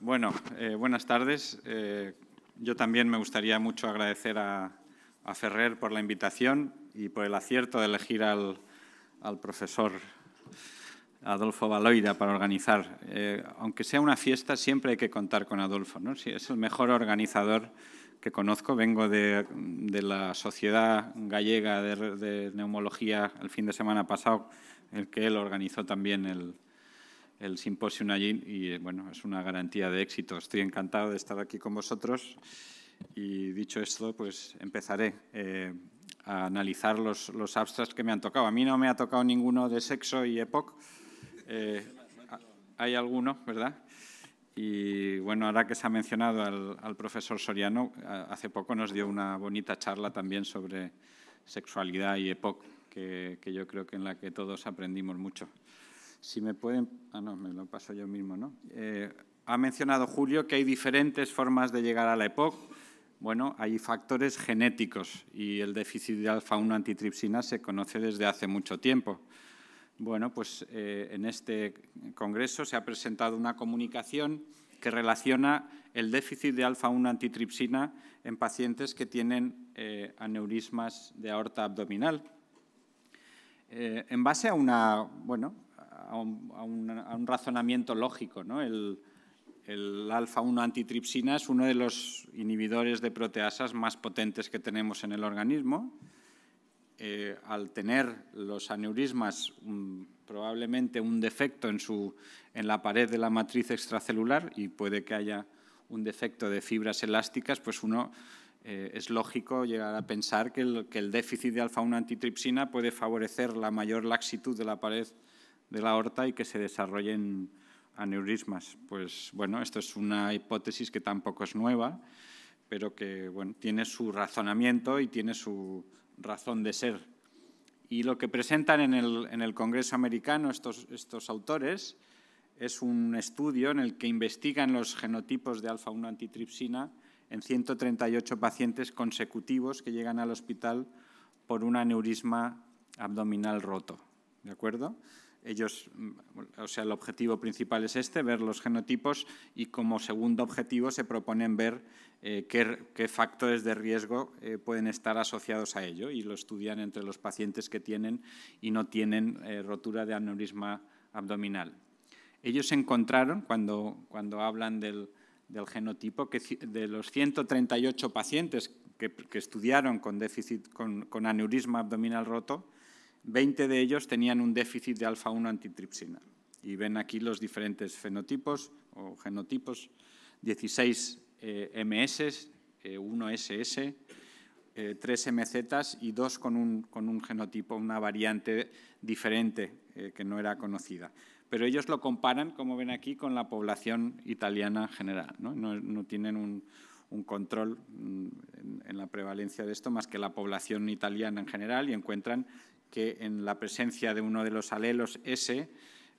Bueno, eh, buenas tardes. Eh, yo también me gustaría mucho agradecer a, Ferrer por la invitación y por el acierto de elegir al, profesor Adolfo Baloida para organizar. Eh, aunque sea una fiesta, siempre hay que contar con Adolfo. ¿no? Si es el mejor organizador que conozco. Vengo de, la Sociedad Gallega de, de, Neumología el fin de semana pasado, el que él organizó también el, el simposio allí y eh, bueno, es una garantía de éxito. Estoy encantado de estar aquí con vosotros y dicho esto, pues empezaré eh, a analizar los, los abstracts que me han tocado. A mí no me ha tocado ninguno de sexo y EPOC. Eh, hay alguno, ¿verdad? Y bueno, ahora que se ha mencionado al, al profesor Soriano, hace poco nos dio una bonita charla también sobre sexualidad y EPOC, que, que yo creo que en la que todos aprendimos mucho. Si me pueden... Ah, no, me lo paso yo mismo, ¿no? Eh, ha mencionado Julio que hay diferentes formas de llegar a la EPOC. Bueno, hay factores genéticos y el déficit de alfa-1 antitripsina se conoce desde hace mucho tiempo. Bueno, pues eh, en este congreso se ha presentado una comunicación que relaciona el déficit de alfa-1 antitripsina en pacientes que tienen eh, aneurismas de aorta abdominal. en base a una, bueno, a un, razonamiento lógico. ¿no? El, alfa-1 antitripsina es uno de los inhibidores de proteasas más potentes que tenemos en el organismo. Eh, al tener los aneurismas probablemente un defecto en, la pared de la matriz extracelular y puede que haya un defecto de fibras elásticas, pues uno eh, es lógico llegar a pensar que el déficit de alfa-1 antitripsina puede favorecer la mayor laxitud de la pared de la aorta y que se desarrollen aneurismas. Pues bueno, esto es una hipótesis que tampoco es nueva, pero que tiene su razonamiento y tiene su razón de ser. Y lo que presentan en el, Congreso americano estos, estos autores es un estudio en el que investigan los genotipos de alfa-1 antitripsina en 138 pacientes consecutivos que llegan al hospital por un aneurisma abdominal roto. ¿De acuerdo? ellos, mm, o sea, el objetivo principal es este, ver los genotipos y como segundo objetivo se proponen ver eh, qué, factores de riesgo eh, pueden estar asociados a ello y lo estudian entre los pacientes que tienen y no tienen eh, rotura de aneurisma abdominal. Ellos encontraron, cuando, cuando hablan del, del genotipo, que de los 138 pacientes que, que estudiaron con, déficit, con, con aneurisma abdominal roto, 20 de ellos tenían un déficit de alfa-1 antitripsina. Y ven aquí los diferentes fenotipos o genotipos, 16 MS, 1 SS, 3 MZ y 2 con un, genotipo, una variante diferente eh, que no era conocida. Pero ellos lo comparan, como ven aquí, con la población italiana general. No, tienen un, control mm, en, la prevalencia de esto más que la población italiana en general y encuentran que en la presencia de uno de los alelos S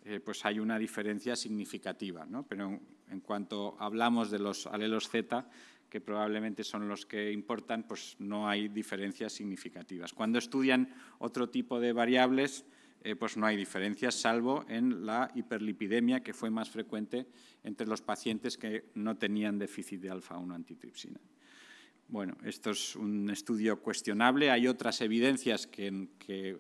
eh, pues hay una diferencia significativa. Pero en, cuanto hablamos de los alelos Z, que probablemente son los que importan, pues no hay diferencias significativas. Cuando estudian otro tipo de variables, eh, pues no hay diferencias, salvo en la hiperlipidemia, que fue más frecuente entre los pacientes que no tenían déficit de alfa-1 antitripsina. Bueno, esto es un estudio cuestionable. Hay otras evidencias que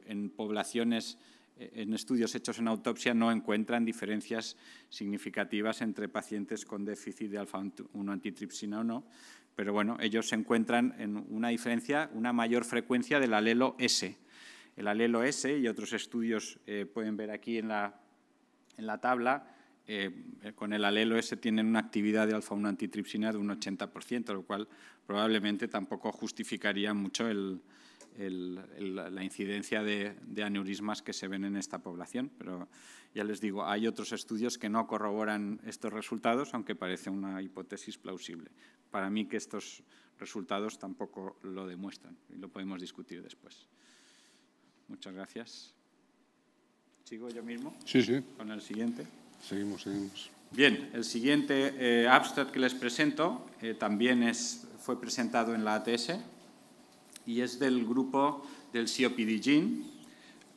en, poblaciones, eh, en estudios hechos en autopsia, no encuentran diferencias significativas entre pacientes con déficit de alfa-1 antitripsina o no. Pero bueno, ellos se encuentran en una diferencia, una mayor frecuencia del alelo S. El alelo S y otros estudios eh, pueden ver aquí en la tabla eh, con el alelo ese tienen una actividad de alfa-1 antitripsina de un 80%, lo cual probablemente tampoco justificaría mucho la incidencia de, de, aneurismas que se ven en esta población. Pero ya les digo, hay otros estudios que no corroboran estos resultados, aunque parece una hipótesis plausible. Para mí que estos resultados tampoco lo demuestran y lo podemos discutir después. Muchas gracias. ¿Sigo yo mismo? Sí, sí. Con el siguiente. Seguimos, seguimos. Bien, el siguiente eh, abstract que les presento eh, también es, fue presentado en la ATS y es del grupo del COPD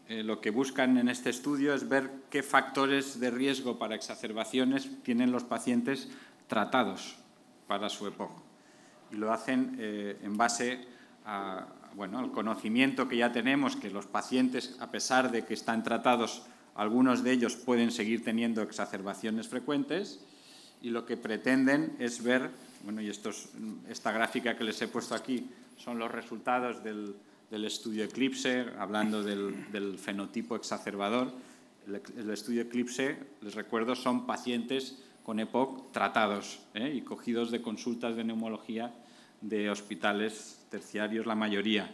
eh, lo que buscan en este estudio es ver qué factores de riesgo para exacerbaciones tienen los pacientes tratados para su EPOC. Y lo hacen en base a, bueno, al conocimiento que ya tenemos que los pacientes, a pesar de que están tratados, algunos de ellos pueden seguir teniendo exacerbaciones frecuentes y lo que pretenden es ver, bueno, y esta gráfica que les he puesto aquí son los resultados del, estudio Eclipse, hablando del, fenotipo exacerbador. El, estudio Eclipse, les recuerdo, son pacientes con EPOC tratados ¿eh? y cogidos de consultas de neumología de hospitales terciarios, la mayoría,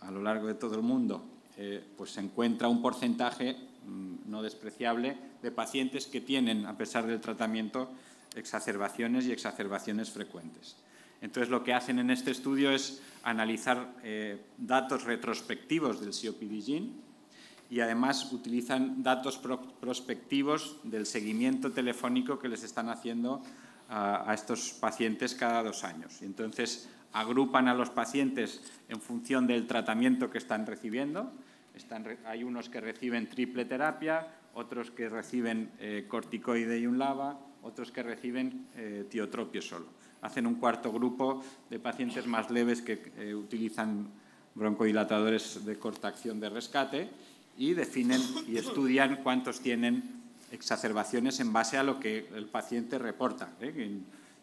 a lo largo de todo el mundo. Eh, pues se encuentra un porcentaje Mm, no despreciable de pacientes que tienen, a pesar del tratamiento, exacerbaciones y exacerbaciones frecuentes. Entonces, lo que hacen en este estudio es analizar eh, datos retrospectivos del COPD y además utilizan datos prospectivos del seguimiento telefónico que les están haciendo a, a estos pacientes cada dos años. Entonces, agrupan a los pacientes en función del tratamiento que están recibiendo, hay unos que reciben triple terapia, otros que reciben eh, corticoide y un lava, otros que reciben eh, tiotropio solo. Hacen un cuarto grupo de pacientes más leves que eh, utilizan broncodilatadores de corta acción de rescate y definen y estudian cuántos tienen exacerbaciones en base a lo que el paciente reporta.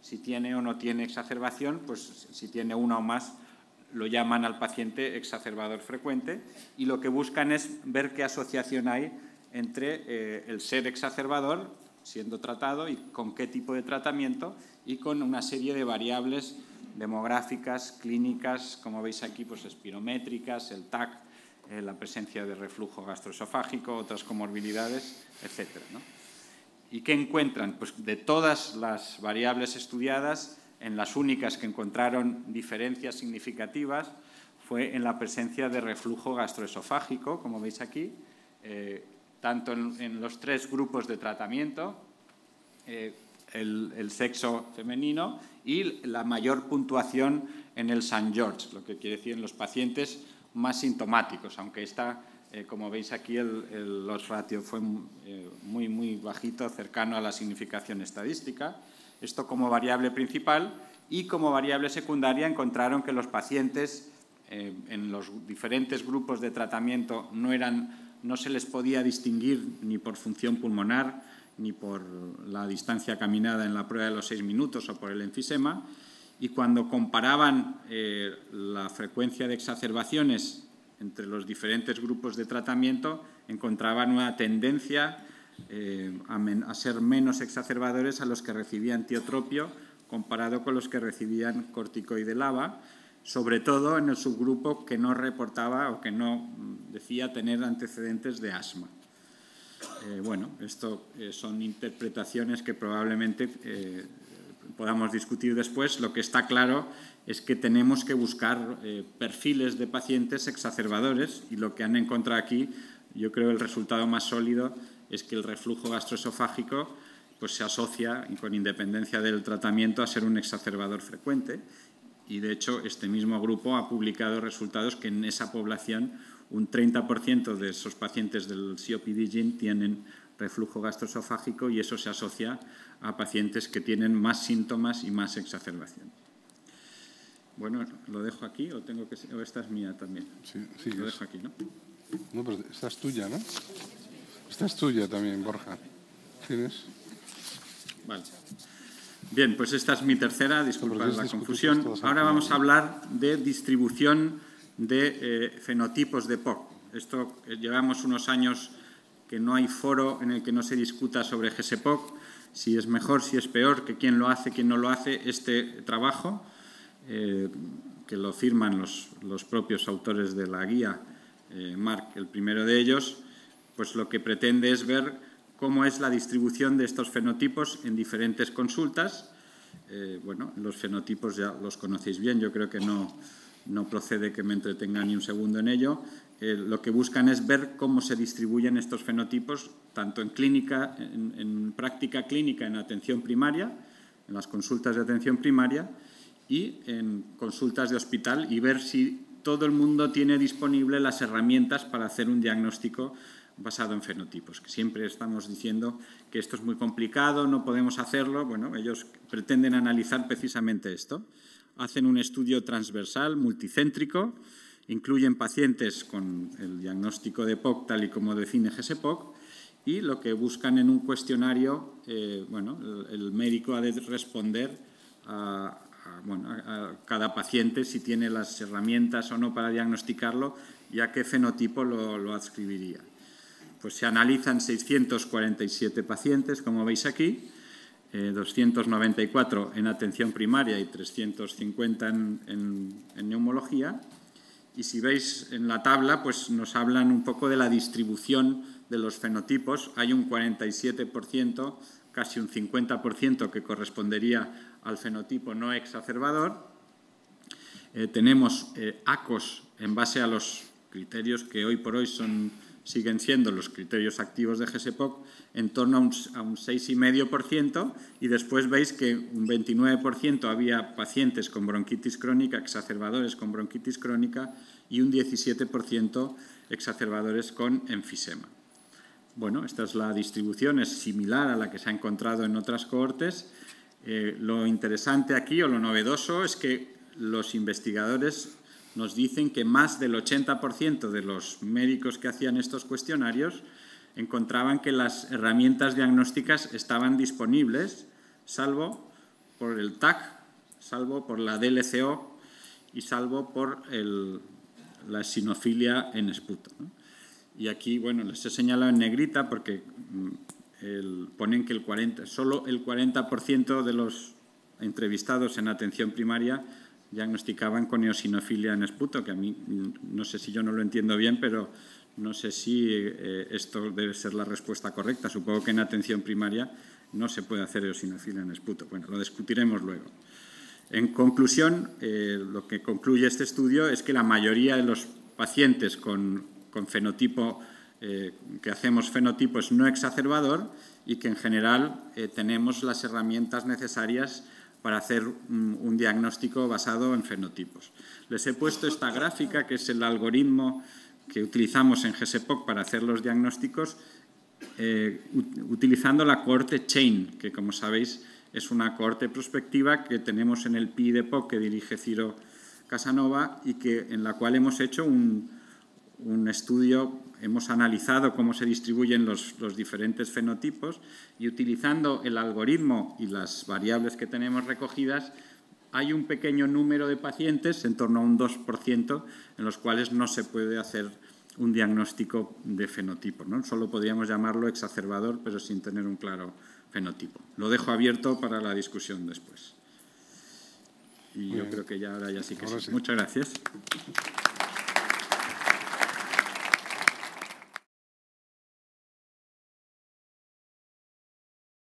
Si tiene o no tiene exacerbación, pues si tiene una o más, lo llaman al paciente exacerbador frecuente y lo que buscan es ver qué asociación hay entre eh, el ser exacerbador siendo tratado y con qué tipo de tratamiento y con una serie de variables demográficas, clínicas, como veis aquí, pues espirométricas, el TAC, eh, la presencia de reflujo gastroesofágico, otras comorbilidades, etc. ¿Y qué encuentran? Pues de todas las variables estudiadas, en las únicas que encontraron diferencias significativas, fue en la presencia de reflujo gastroesofágico, como veis aquí, eh, tanto en, los tres grupos de tratamiento, eh, el, sexo femenino y la mayor puntuación en el St. George, lo que quiere decir en los pacientes más sintomáticos, aunque está, eh, como veis aquí, el, los ratio fue muy, muy bajito, cercano a la significación estadística esto como variable principal, y como variable secundaria encontraron que los pacientes eh, en los diferentes grupos de tratamiento no, eran, no se les podía distinguir ni por función pulmonar, ni por la distancia caminada en la prueba de los seis minutos o por el enfisema, y cuando comparaban eh, la frecuencia de exacerbaciones entre los diferentes grupos de tratamiento, encontraban una tendencia eh, a, ser menos exacerbadores a los que recibían tiotropio comparado con los que recibían corticoide lava, sobre todo en el subgrupo que no reportaba o que no mm, decía tener antecedentes de asma. Eh, bueno, esto eh, son interpretaciones que probablemente podamos discutir después. Lo que está claro es que tenemos que buscar perfiles de pacientes exacerbadores y lo que han encontrado aquí, yo creo el resultado más sólido es que el reflujo gastroesofágico pues, se asocia, con independencia del tratamiento, a ser un exacerbador frecuente. Y de hecho, este mismo grupo ha publicado resultados que en esa población un 30% de esos pacientes del COPD tienen reflujo gastroesofágico y eso se asocia a pacientes que tienen más síntomas y más exacerbación. Bueno, ¿lo dejo aquí o, tengo que, o esta es mía también? Sí, Lo dejo aquí, ¿no? No, pero esta es tuya, ¿no? Esta es tuya también, Borja. ¿Tienes? Vale. Bien, pues esta es mi tercera, disculpad la confusión. Ahora vamos a hablar de distribución de eh, fenotipos de POC. Esto eh, llevamos unos años que no hay foro en el que no se discuta sobre GSPOC, si es mejor, si es peor, que quién lo hace, quién no lo hace, este trabajo, eh, que lo firman los, los, propios autores de la guía, Mark, el primero de ellos, pues lo que pretende es ver cómo es la distribución de estos fenotipos en diferentes consultas. Eh, bueno, los fenotipos ya los conocéis bien, yo creo que no, procede que me entretenga ni un segundo en ello. Eh, lo que buscan es ver cómo se distribuyen estos fenotipos, tanto en clínica, en práctica clínica, en atención primaria, en las consultas de atención primaria y en consultas de hospital y ver si todo el mundo tiene disponible las herramientas para hacer un diagnóstico basado en fenotipos. Que siempre estamos diciendo que esto es muy complicado, no podemos hacerlo. Bueno, ellos pretenden analizar precisamente esto. Hacen un estudio transversal, multicéntrico, incluyen pacientes con el diagnóstico de POC tal y como define GSPOC y lo que buscan en un cuestionario, eh, bueno, el, médico ha de responder a, cada paciente si tiene las herramientas o no para diagnosticarlo y a qué fenotipo lo adscribiría pues se analizan 647 pacientes, como veis aquí, 294 eh, en atención primaria y 350 en, neumología. Y si veis en la tabla, pues nos hablan un poco de la distribución de los fenotipos. Hay un 47%, casi un 50% que correspondería al fenotipo no exacerbador. Eh, tenemos eh, ACOS en base a los criterios que hoy por hoy son siguen siendo los criterios activos de GSEPOC en torno a un, 6,5% y después veis que un 29% había pacientes con bronquitis crónica, exacerbadores con bronquitis crónica y un 17% exacerbadores con enfisema. Bueno, esta es la distribución, es similar a la que se ha encontrado en otras cohortes. Eh, lo interesante aquí o lo novedoso es que los investigadores nos dicen que más del 80% de los médicos que hacían estos cuestionarios encontraban que las herramientas diagnósticas estaban disponibles, salvo por el TAC, salvo por la DLCO y salvo por la sinofilia en esputo. Y aquí, bueno, les he señalado en negrita porque mm, ponen que el 40, solo el 40% de los entrevistados en atención primaria diagnosticaban con eosinofilia en esputo, que a mí no sé si yo no lo entiendo bien, pero no sé si eh, esto debe ser la respuesta correcta. Supongo que en atención primaria no se puede hacer eosinofilia en esputo. Bueno, lo discutiremos luego. En conclusión, eh, lo que concluye este estudio es que la mayoría de los pacientes con, fenotipo, eh, que hacemos fenotipos no exacerbador y que en general tenemos las herramientas necesarias para hacer un diagnóstico basado en fenotipos. Les he puesto esta gráfica, que es el algoritmo que utilizamos en GSPOC para hacer los diagnósticos, eh, utilizando la corte chain, que como sabéis es una corte prospectiva que tenemos en el PI e que dirige Ciro Casanova y que, en la cual hemos hecho un, un estudio hemos analizado cómo se distribuyen los, diferentes fenotipos y utilizando el algoritmo y las variables que tenemos recogidas, hay un pequeño número de pacientes, en torno a un 2%, en los cuales no se puede hacer un diagnóstico de fenotipo. ¿no? Solo podríamos llamarlo exacerbador, pero sin tener un claro fenotipo. Lo dejo abierto para la discusión después. Y yo creo que ya ahora ya sí que Muchas gracias.